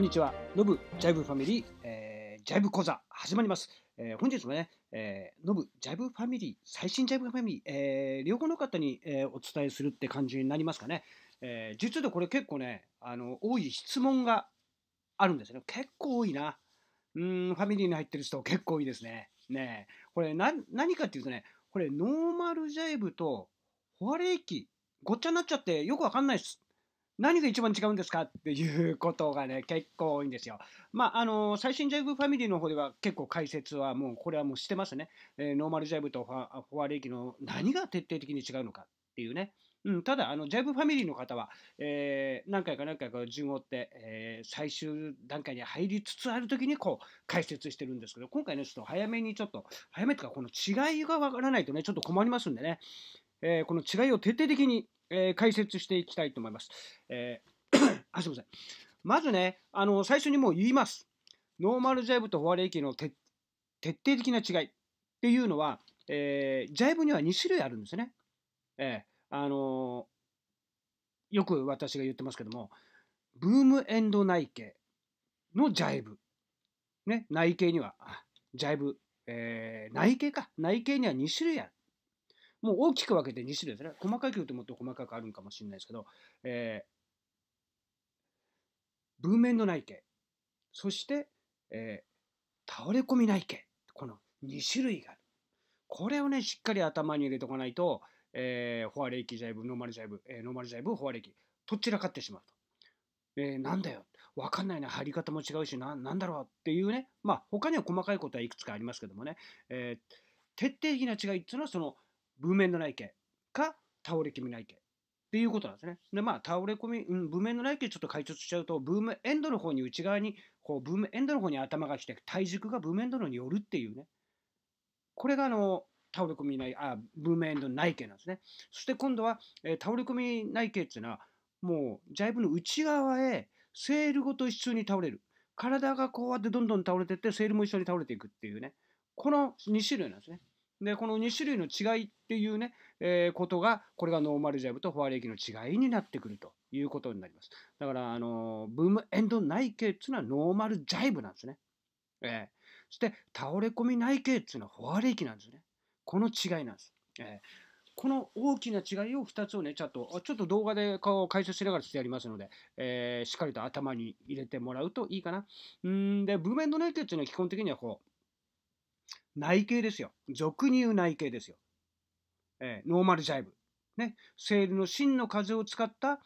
こんにちは、ノブジャイブファミリー、えー、ジャイブ講座始まります。えー、本日もね、えー、ノブジャイブファミリー、最新ジャイブファミリー、えー、両方の方に、えー、お伝えするって感じになりますかね。えー、実はこれ結構ね、あの多い質問があるんですよね。結構多いな。うん、ファミリーに入ってる人結構多いですね。ねこれな何かっていうとね、これノーマルジャイブとホワアレイキ、ごっちゃになっちゃってよくわかんないです。何が一番違うんですかっていうことがね、結構多いんですよ。まあ、あの最新ジャイブファミリーの方では結構解説はもう、これはもうしてますね。えー、ノーマルジャイブとフォフォアレーキの何が徹底的に違うのかっていうね。うん、ただ、あの、ジャイブファミリーの方は、えー、何回か何回か順を追って、えー、最終段階に入りつつある時に、こう、解説してるんですけど、今回ね、ちょっと早めにちょっと、早めとか、この違いがわからないとね、ちょっと困りますんでね、えこの違いを徹底的にえー、解説していきたいと思います。えー、あ、すみません。まずね、あの、最初にもう言います。ノーマルジャイブとフォアレイキの徹底的な違いっていうのは、えー、ジャイブには2種類あるんですね。えー、あのー、よく私が言ってますけども、ブームエンド内径のジャイブ。ね、内径には、ジャイブ、えー、内径か。内径には2種類ある。もう大きく分けて2種類ですね。細かい曲ってもっと細かくあるんかもしれないですけど、えー、文面の内径、そして、えー、倒れ込み内径、この2種類がある。これをね、しっかり頭に入れておかないと、えー、フォアレイキジャイブ、ノーマルジャイブ、えー、ノーマルジャイブ、フォアレイキ、どちらかってしまうと。えー、なんだよ、わかんないな、入り方も違うしな、なんだろうっていうね、まあ、他には細かいことはいくつかありますけどもね、えー、徹底的な違いっていうのは、その、文面の内径形か倒れ気味ない形っていうことなんですね。でまあ倒れ込み、うん、文面のない形ちょっと解説しちゃうとブームエンドの方に内側にこうブームエンドの方に頭が来て体軸がブームエンドのによるっていうねこれがあの倒れ込みないあブームエンド内径なんですね。そして今度は、えー、倒れ込み内径っていうのはもうジャイブの内側へセールごと一緒に倒れる。体がこうやってどんどん倒れてってセールも一緒に倒れていくっていうねこの2種類なんですね。でこの2種類の違いっていうね、えー、ことがこれがノーマルジャブとフォアレーキの違いになってくるということになりますだからあのブームエンド内径っていうのはノーマルジャイブなんですね、えー、そして倒れ込み内径っていうのはフォアレーキなんですねこの違いなんです、えー、この大きな違いを2つをねちょっとちょっと動画で顔を解説しながらしてやりますので、えー、しっかりと頭に入れてもらうといいかなうんでブームエンド内径っていうのは基本的にはこう内径ですよ。俗う内径ですよ。えー、ノーマルジャイブ。ね。セールの真の風を使った、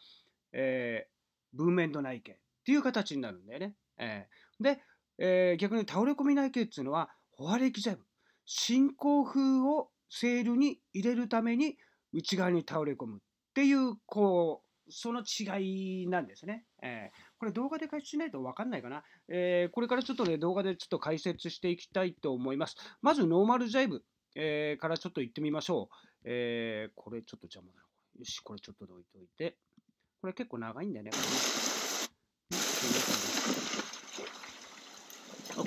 えー、文面の内径っていう形になるんだよね。えー、で、えー、逆に倒れ込み内径っていうのは、ホアレキジャイブ。進行風をセールに入れるために内側に倒れ込むっていう、こう、その違いなんですね。えー、これ動画で解説しないと分かんないかな。えー、これからちょっとね、動画でちょっと解説していきたいと思います。まず、ノーマルジャイブ、えー、からちょっと行ってみましょう。えー、これちょっと邪魔だな。よし、これちょっと置いといて。これ結構長いんだよね、これね。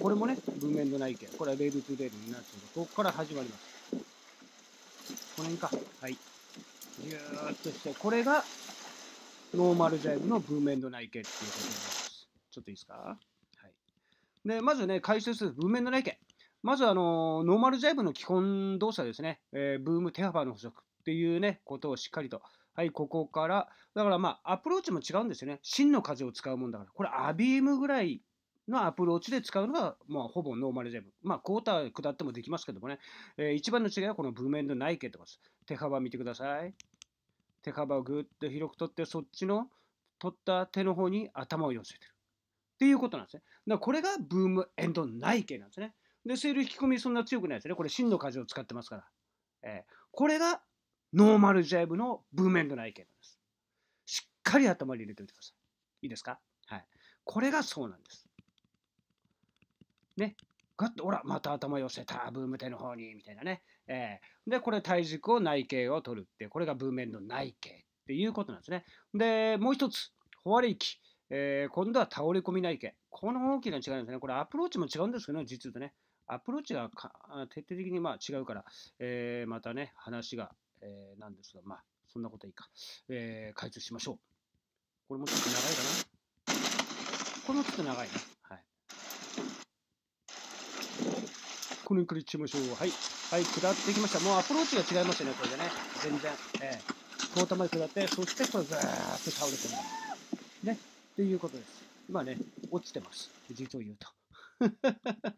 これもね、文面のない意これはレールトゥレールになってるここから始まります。この辺か。はい。ぎゅーっとして、これがノーマルジャイブのブーメンドナイケっていうことになります。ちょっといいですかはい。で、まずね、解説するブーメンドナイケ。まず、あの、ノーマルジャイブの基本動作ですね。えー、ブーム手幅の補足っていうね、ことをしっかりと。はい、ここから、だからまあ、アプローチも違うんですよね。真の風を使うもんだから。これ、アビームぐらいのアプローチで使うのが、まあ、ほぼノーマルジャブ。まあ、クォーター下ってもできますけどもね。えー、一番の違いはこのブーメンドナイケとかです。手幅見てください。手幅をぐっと広く取ってそっちの取った手の方に頭を寄せてるっていうことなんですね。だからこれがブームエンドない系なんですね。で、セール引き込みそんな強くないですね。これ真の風を使ってますから。えー、これがノーマルジャイブのブームエンドない系なんです。しっかり頭に入れてみてください。いいですかはい。これがそうなんです。ね。ガッと、ほら、また頭寄せた、ブーム手の方に、みたいなね。えー、でこれ体軸を内径を取るってこれが文面の内径っていうことなんですね。でもう一つ壊れレイえー、今度は倒れ込み内径この大きな違いですねこれアプローチも違うんですけど、ね、実はねアプローチが徹底的にまあ違うから、えー、またね話が、えー、なんですがまあそんなこといいか、えー、解説しましょう。これもちょっと長いかな。これもちょっと長いねはい。このくらいしましょう。はい。はい、下ってきました。もうアプローチが違いましたね、これでね。全然。ええこのまで下って、そしてこれずーっと倒れてる。ね。っていうことです。今ね、落ちてます。実を言うと。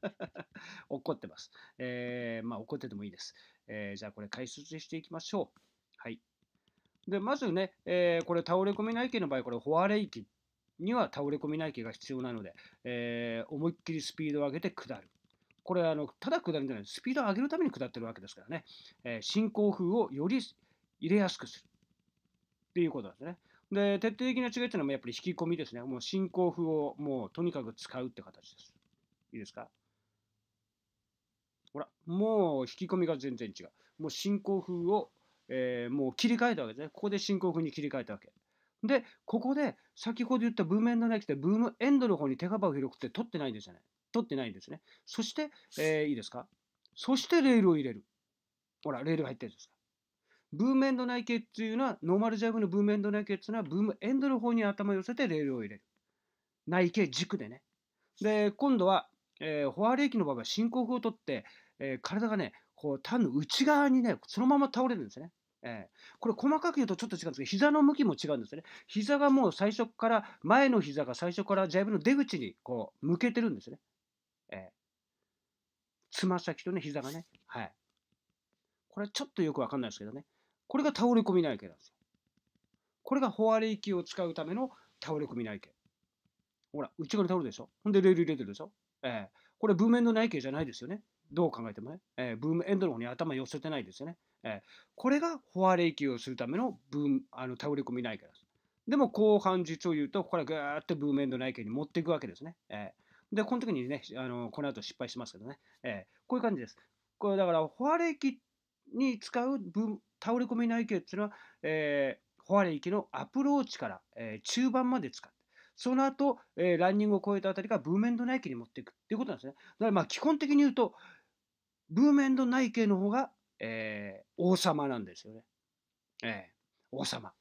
怒ってます。えー、まあ怒っててもいいです。えー、じゃあこれ解説していきましょう。はい。で、まずね、えー、これ倒れ込み内径の場合、これフォアレイキには倒れ込み内径が必要なので、えー、思いっきりスピードを上げて下る。これあのただ下るんじゃないスピードを上げるために下ってるわけですからね、えー、進行風をより入れやすくするっていうことなんですね。で徹底的な違いっていうのはやっぱり引き込みですね。もう進行風をもうとにかく使うって形です。いいですかほら、もう引き込みが全然違う。もう進行風を、えー、もう切り替えたわけですね。ここで進行風に切り替えたわけ。で、ここで先ほど言ったブームエンドネクって、ブームエンドの方に手幅を広くって取ってないんですよね。取ってないんですね。そして、えー、いいですかそしてレールを入れる。ほら、レール入ってるんですブームエンド内径っていうのは、ノーマルジャブのブームエンド内径っていうのは、ブームエンドの方に頭を寄せてレールを入れる。内径軸でね。で、今度は、えー、フォアレーキの場合は進行符を取って、えー、体がね、こう、単の内側にね、そのまま倒れるんですね。えー、これ細かく言うとちょっと違うんですけど、膝の向きも違うんですね。膝がもう最初から、前の膝が最初からジャイブの出口にこう向けてるんですね。えつま先とね、膝がね。はい。これちょっとよくわかんないですけどね。これが倒れ込み内径なんですよ。これがフォアレイキを使うための倒れ込み内径。ほら、内側に倒れるでしょ。ほんで、レール入れてるでしょ。えー、これ、ブーメンド内径じゃないですよね。どう考えてもね。えー、ブームエンドの方に頭寄せてないですよね。えー、これがフォアレイキをするためのブームあの倒れ込み内径です。でも、後半実を言うと、ここからぐーっとブーメンド内径に持っていくわけですね。えーで、この時にね、あのこの後失敗しますけどね、えー、こういう感じです。これだから、ホアレイキに使う倒れ込み内径っていうのは、えー、ホアレイキのアプローチから、えー、中盤まで使って、その後、えー、ランニングを超えたあたりがブーメンド内径に持っていくっていうことなんですね。だからまあ基本的に言うと、ブーメンド内径の方が、えー、王様なんですよね。えー、王様。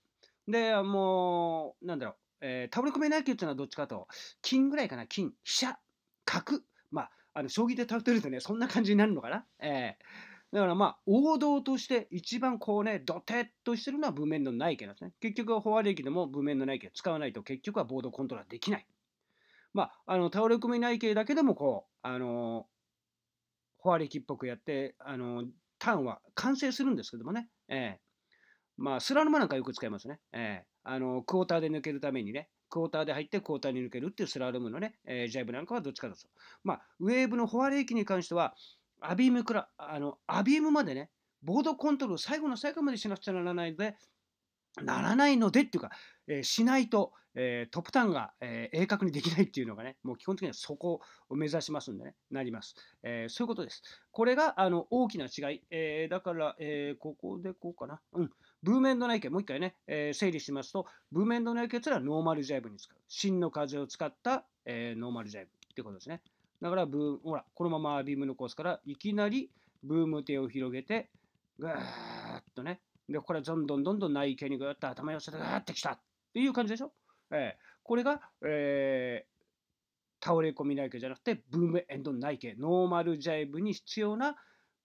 で、もう、なんだろう。えー、タブロッメナーっていうのはどっちかと、金ぐらいかな、金、飛車、角。まあ、あの、将棋で例えるとね、そんな感じになるのかな。えー、だからまあ、王道として一番こうね、ドテッとしてるのは文面のないなんですね。結局はフォア力でも文面のない使わないと結局はボードコントロールできない。まあ、あの、倒れ込み内系だけでもこう、あのー、フォア力っぽくやって、あのー、ターンは完成するんですけどもね。ええー、まあ、スラノマなんかよく使いますね。ええあのクォーターで抜けるためにね、クォーターで入ってクォーターに抜けるっていうスラロームのね、えー、ジャイブなんかはどっちかだと。まあ、ウェーブのフォアレーキに関しては、アビームクラあのアビームまでね、ボードコントロール、最後の最後までしなくちゃならないので、ならないのでっていうか、えー、しないと、えー、トップターンが、え鋭角にできないっていうのがね、もう基本的にはそこを目指しますんでね、なります。えそういうことです。これがあの大きな違い。えだから、えここでこうかな。うん。ブーメンド内血、もう一回ね、えー、整理しますと、ブーメンド内のはノーマルジャイブに使う。真の風を使った、えー、ノーマルジャイブってことですね。だからブー、ほら、このままビームのコースからいきなりブーム手を広げて、ぐーっとね、で、これはどんどんどんどん内径にぐーっと頭寄せてぐーってきたっていう感じでしょ。えー、これが、えー、倒れ込み内径じゃなくて、ブームエンド内径、ノーマルジャイブに必要な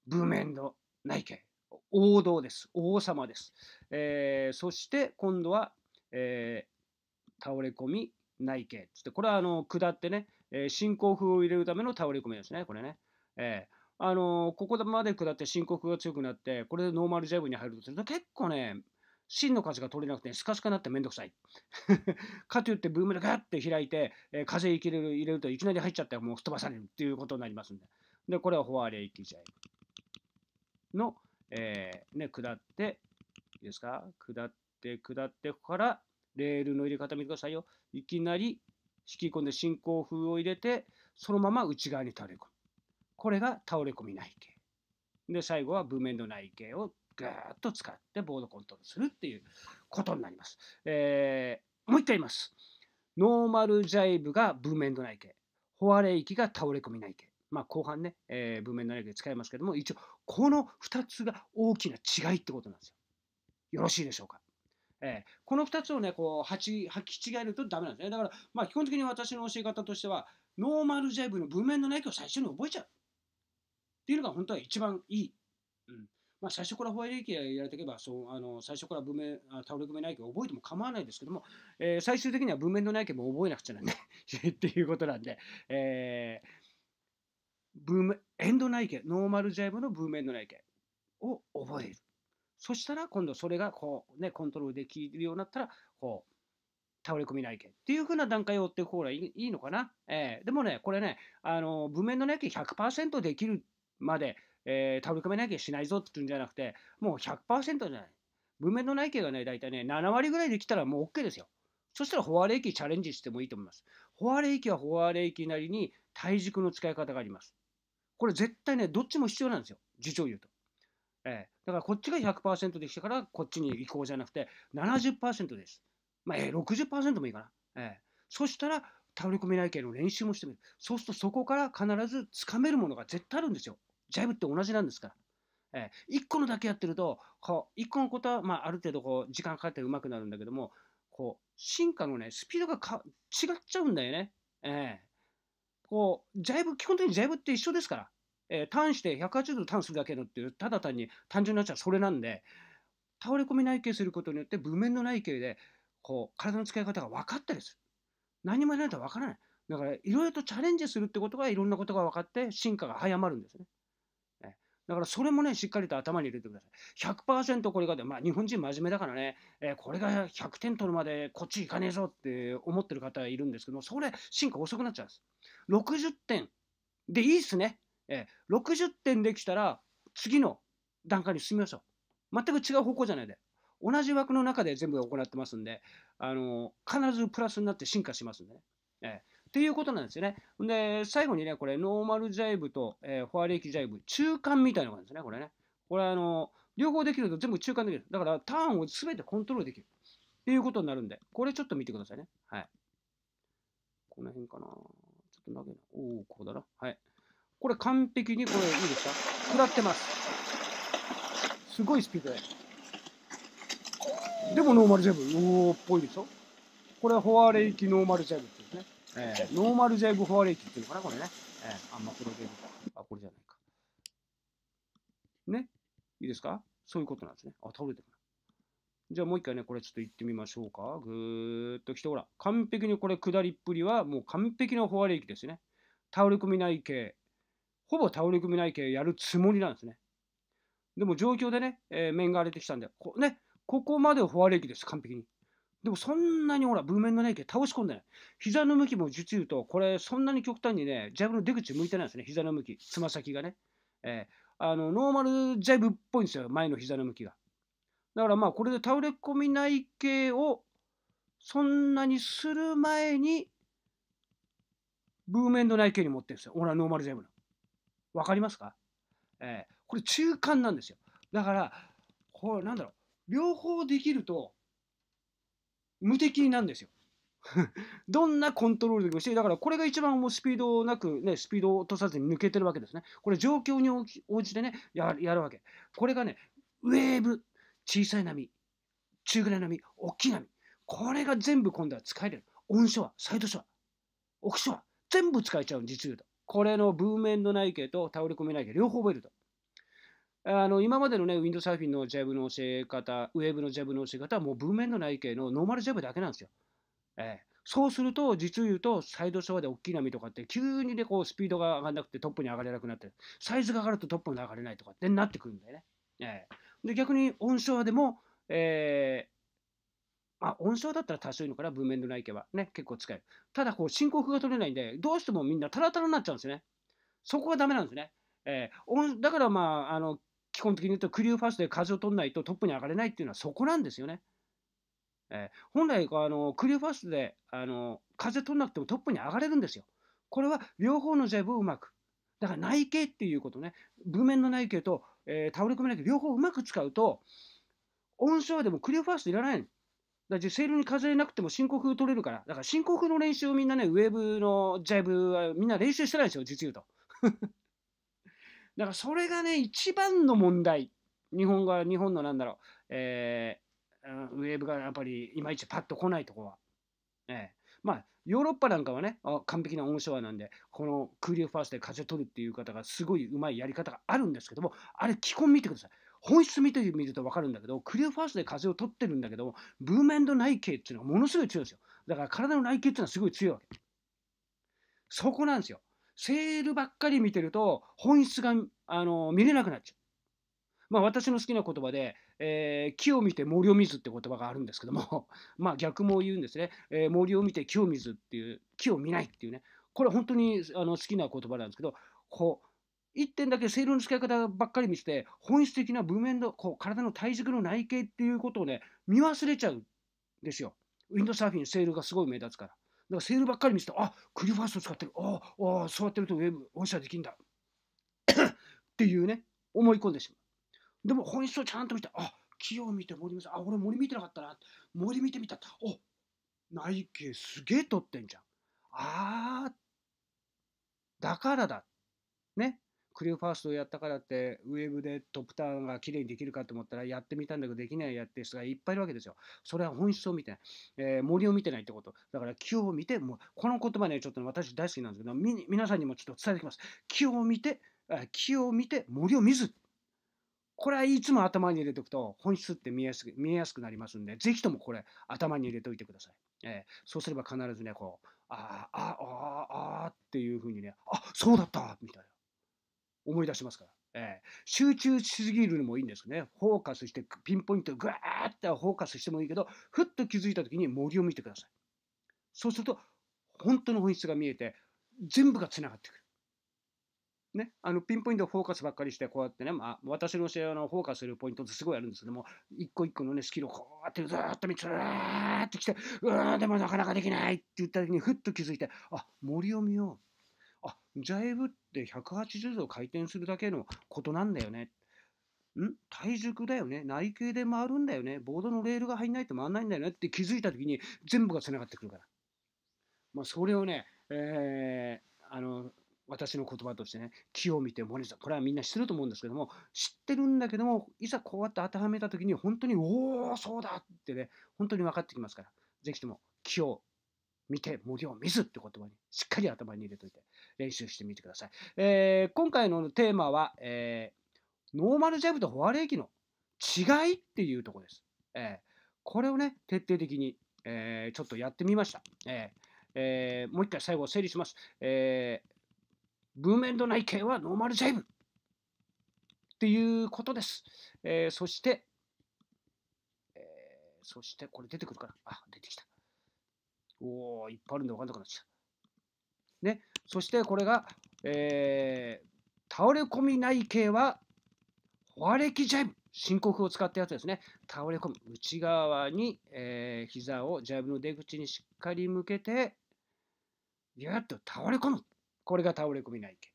ブームエンド内径王道です。王様です。えー、そして今度は、えー、倒れ込み内径つって、これはあの下ってね、えー、進行風を入れるための倒れ込みですね、これね。えーあのここまで下って進行風が強くなって、これでノーマルジャブに入るとすると結構ね、芯の数が取れなくてスカスカになってめんどくさい。かといってブームでガッて開いて、えー、風入れる入れるといきなり入っちゃってもう吹っ飛ばされるっていうことになりますんで。で、これはフォアレイキジャイの、えー、ね、下って、いいですか下って、下って、ここから、レールの入れ方見てくださいよ。いきなり、引き込んで進行風を入れて、そのまま内側に倒れ込む。これが倒れ込み内径。で、最後は部面の内径をぐーっと使ってボードコントロールするっていうことになります。えー、もう一回言います。ノーマルジャイブが部面の内径。ホアレイキが倒れ込み内径。まあ、後半ね、えー、文面の内径使いますけども、一応、この2つが大きな違いってことなんですよ。よろしいでしょうか。えー、この2つをね、こう履き違えるとダメなんですね。だから、まあ、基本的に私の教え方としては、ノーマルジャイブの文面の内容を最初に覚えちゃう。っていうのが本当は一番いい。うんまあ、最初からホワイトリーキーやられていけばそうあの最初から文面倒れ組内けを覚えても構わないですけども、えー、最終的には文面の内容も覚えなくちゃなんで っていうことなんで、えーブームエンド内径、ノーマルジャイブのブームエンド内径を覚える。そしたら今度それがこうね、コントロールできるようになったら、こう、倒れ込み内径っていうふうな段階を追っていく方がいいのかな。えー、でもね、これね、あの、文面の内径100%できるまで、えー、倒れ込み内径しないぞっていうんじゃなくて、もう100%じゃない。文面の内径がね、大体ね、7割ぐらいできたらもう OK ですよ。そしたらフォアレーキチャレンジしてもいいと思います。フォアレーキはフォアレーキなりに体軸の使い方があります。これ絶対ね、どっちも必要なんですよ。受賞油と。えー、だからこっちが100%できたからこっちに移行じゃなくて70%です。まあ、えー、60%もいいかな。えー、そしたら倒れ込みい系の練習もしてみる。そうするとそこから必ずつかめるものが絶対あるんですよ。ジャイブって同じなんですから。えー、1個のだけやってるとこう1個のことは、まあ、ある程度こう時間かかってうまくなるんだけどもこう進化のねスピードがか違っちゃうんだよね。えー、こうジャイブ基本的にジャイブって一緒ですから。えー、ターンして180度ターンするだけのっていうただ単に単純になっちゃそれなんで倒れ込み内径することによって部面の内径でこう体の使い方が分かったりする何もやらないと分からないだからいろいろとチャレンジするってことがいろんなことが分かって進化が早まるんですねだからそれもね、しっかりと頭に入れてください。100%これがで、まあ日本人真面目だからね、えー、これが100点取るまでこっち行かねえぞって思ってる方いるんですけども、それ進化遅くなっちゃうんです。60点でいいっすね。えー、60点できたら次の段階に進みましょう。全く違う方向じゃないで。同じ枠の中で全部行ってますんで、あの必ずプラスになって進化しますんでね。えー、っていうことなんですよね。で、最後にね、これ、ノーマルジャイブと、えー、フォアレーキジャイブ、中間みたいなのがあるんですね、これね。これ、あの、両方できると全部中間できる。だから、ターンを全てコントロールできる。っていうことになるんで、これちょっと見てくださいね。はい。この辺かな。ちょっと投げな。おお、ここだな。はい。これ完璧にこれいいですか下ってますすごいスピードででもノーマルジャブおおっぽいでしょこれフォアレイキノーマルジャブっていうね、えー、ノーマルジャブフォアレイキっていうのかなこれね、えー、あんまプロこれか。あこれじゃないかねいいですかそういうことなんですねあ倒れてるじゃあもう一回ね、これちょっと行ってみましょうか。ぐーっと来て、ほら、完璧にこれ下りっぷりはもう完璧なフォアレイキですね。倒れ込みない系。ほぼ倒れ組内刑やるつもりなんですね。でも状況でね、えー、面が荒れてきたんで、こ,、ね、ここまでォアレキです、完璧に。でもそんなにほら、ブーメンの内径倒し込んでない。膝の向きも実言うと、これそんなに極端にね、ジャブの出口向いてないんですね、膝の向き、つま先がね。えー、あのノーマルジャブっぽいんですよ、前の膝の向きが。だからまあ、これで倒れ込み内径をそんなにする前に、ブーメンの内径に持ってるんですよ、俺はノーマルジャブの。分かりますか、えー、これ中間なんですよ。だから、これなんだろう、両方できると無敵なんですよ。どんなコントロールでもして、だからこれが一番もうスピードなく、ね、スピードを落とさずに抜けてるわけですね。これ状況に応じてね、ややるわけ。これがね、ウェーブ、小さい波、中ぐらい波、大きい波。これが全部今度は使える。音ショア、サイドショア、オフショア、全部使えちゃう実言と。これのブーメンの内径と倒れ込み内径、両方覚えると。あの今までのね、ウィンドサーフィンのジャブの教え方、ウェーブのジャブの教え方はもうメンの内径のノーマルジャブだけなんですよ。ええ、そうすると、実を言うと、サイドショアで大きい波とかって、急にね、こう、スピードが上がらなくてトップに上がれなくなって、サイズが上がるとトップに上がれないとかってなってくるんだよね。ええ、で逆に、ンショアでも、えあ、温床だったら多少いいのかな、文面のないけは。ね、結構使える。ただ、こう、申告が取れないんで、どうしてもみんなタラタラになっちゃうんですね。そこがダメなんですね。えー、だから、まあ、あの、基本的に言うと、クリューファーストで風を取らないとトップに上がれないっていうのはそこなんですよね。えー、本来あの、クリューファーストであの風取らなくてもトップに上がれるんですよ。これは両方のジャイブをうまく。だから内径っていうことね、文面の内径と、えー、倒れ込み内径両方うまく使うと、温床でもクリューファーストいらないの。だからセールに数えなくても進行風取れるから、だから進行風の練習をみんなね、ウェーブのジャイブはみんな練習してないですよ、実言うと。だからそれがね、一番の問題。日本が、日本のなんだろう、えー、ウェーブがやっぱりいまいちパッと来ないとこは。ええー、まあ、ヨーロッパなんかはね、完璧なオンショアなんで、このクーリオファーストで風を取るっていう方がすごいうまいやり方があるんですけども、あれ、基本見てください。本質見てみると分かるんだけど、クリアファーストで風を取ってるんだけど、ブーメンド内径っていうのがものすごい強いんですよ。だから体の内径っていうのはすごい強いわけ。そこなんですよ。セールばっかり見てると、本質があの見れなくなっちゃう。まあ、私の好きな言葉で、えー、木を見て森を見ずって言葉があるんですけども まあ逆も言うんですね、えー、森を見て木を見ずっていう木を見ないっていうねこれ本当にあの好きな言葉なんですけどこう一点だけセールの使い方ばっかり見せて、本質的な部面のこう体の体軸の内径っていうことをね、見忘れちゃうんですよ。ウィンドサーフィン、セールがすごい目立つから。だからセールばっかり見せて、あクリファースト使ってる、ああ、座ってるとウェブ、オンシャできんだ っていうね、思い込んでしまう。でも本質をちゃんと見て、あ木を見て森見せ、あ俺森見てなかったな、森見てみた、お内径すげえ取ってんじゃん。ああ、だからだ。ね。クリューファーストをやったからって、ウェブでトップターンが綺麗にできるかと思ったら、やってみたんだけどできないやってる人がいっぱいいるわけですよ。それは本質を見てない。えー、森を見てないってこと。だから、木を見て、もう、この言葉ね、ちょっと私大好きなんですけど、み皆さんにもちょっと伝えてきます。木を見て、木を見て森を見ず。これはいつも頭に入れておくと本質って見えやすく見えやすくなりますんで、ぜひともこれ頭に入れておいてください。えー、そうすれば必ずね、こう、ああ、ああ、ああっていうふうにね、あそうだったみたいな。思い出しますから。えー、集中しすぎるのもいいんですね。フォーカスして、ピンポイントぐーっとフォーカスしてもいいけど、ふっと気づいた時に森を見てください。そうすると、本当の本質が見えて、全部がつながってくる。ね、あのピンポイントフォーカスばっかりしてこうやってね、まあ、私の試合のフォーカスするポイントってすごいあるんですけども一個一個の、ね、スキルをこうやってずっと見つらーってきてうん、でもなかなかできないって言った時にふっと気づいてあ森を見ようあジャイブって180度回転するだけのことなんだよね。ん体重だよね内径で回るんだよねボードのレールが入んないと回んないんだよねって気づいた時に全部がつながってくるから。まあ、それをね、えー、あの私の言葉としてね木を見てモさんこれはみんな知ってると思うんですけども知ってるんだけどもいざこうやって当てはめた時に本当におおそうだってね本当に分かってきますから是非とも木を見て森を見ずって言葉にしっかり頭に入れといて練習してみてください。えー、今回のテーマは、えー、ノーマルジャブとフォアレーキの違いっていうところです。えー、これをね、徹底的に、えー、ちょっとやってみました。えーえー、もう一回最後整理します。えー、ブーメンド内径はノーマルジャイブっていうことです。えー、そして、えー、そしてこれ出てくるかなあ、出てきた。おお、いっぱいあるんで分かんなくなっちゃう。ね、そしてこれが、えー、倒れ込み内径は、フォアレキジャイブ。呼吸を使ったやつですね。倒れ込む。内側に、えー、膝をジャイブの出口にしっかり向けて、ぎゅっと倒れ込む。これが倒れ込み内径。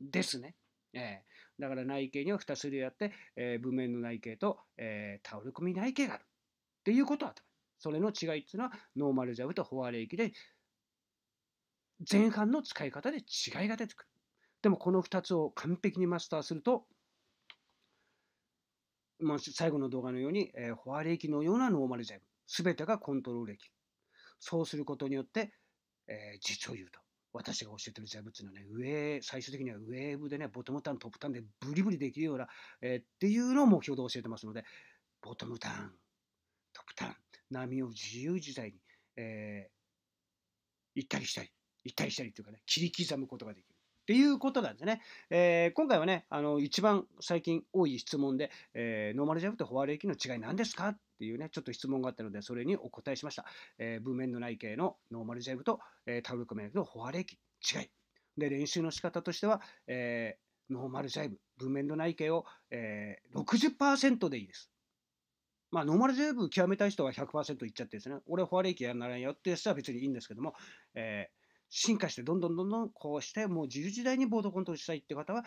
ですね。えー、だから内径には2種類あって、えー、文面の内径と、えー、倒れ込み内径がある。っていうことは頭それの違いっていうのは、ノーマルジャブとフォアレーキで、前半の使い方で違いが出てくる。でも、この2つを完璧にマスターすると、もう最後の動画のように、えー、フォアレーキのようなノーマルジャブ、すべてがコントロールできそうすることによって、えー、実を言うと。私が教えてるジャブっていうのはね、上、最終的にはウェーブでね、ボトムターン、トップターンでブリブリできるような、えー、っていうのを目標で教えてますので、ボトムターン、トップターン、波を自由自在に、えー、行ったりしたり行ったりしたりというかね切り刻むことができる。っていうことなんですね。えー、今回はね、あの、一番最近多い質問で、えー、ノーマルジャブとフォアレーキの違い何ですかっていうね、ちょっと質問があったので、それにお答えしました。えー、文面の内径のノーマルジャブと、えタブロックメンクのフォアレーキ、違い。で、練習の仕方としては、えノーマルジャイブ、文面の内径を、えー、60%でいいです。まあ、ノーマルジェーブ極めたい人は100%いっちゃってですね、俺はフォアレーキやらないよって人は別にいいんですけども、えー、進化してどんどんどんどんこうして、もう自由時代にボードコントロールしたいって方は、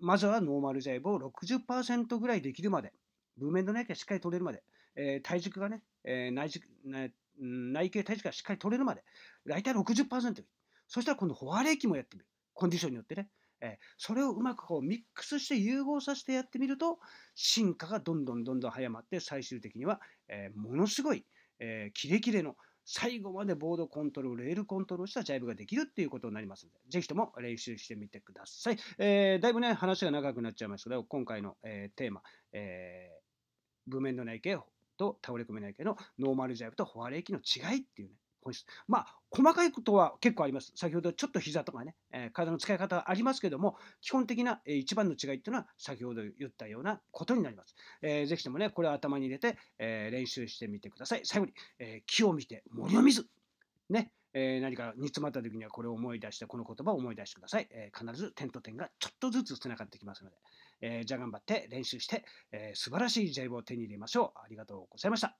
まずはノーマルジェイブを60%ぐらいできるまで、ン面の内径しっかり取れるまで、えー、体軸がね、えー、内軸内内径体軸がしっかり取れるまで、大体60%。そしたら今度、フォアレーキもやってみる。コンディションによってね。えそれをうまくこうミックスして融合させてやってみると進化がどんどんどんどん早まって最終的には、えものすごい、えキレキレの最後までボードコントロール、レールコントロールしたジャイブができるっていうことになりますので、ぜひとも練習してみてください。えー、だいぶね、話が長くなっちゃいましたけど、今回の、えー、テーマ、えー、文面の内径と倒れ込み内径のノーマルジャイブとフォアレイキの違いっていうね、まあ、細かいことは結構あります。先ほどちょっと膝とかね、え体の使い方ありますけども、基本的な、えー、一番の違いっていうのは、先ほど言ったようなことになります。えー、ぜひともね、これを頭に入れて、えー、練習してみてください。最後に、え木を見て森を見ず。ね。え何か煮詰まった時にはこれを思い出して、この言葉を思い出してください。え必ず点と点がちょっとずつつながってきますので、えじゃあ頑張って練習して、えー、素晴らしいジャイブを手に入れましょう。ありがとうございました。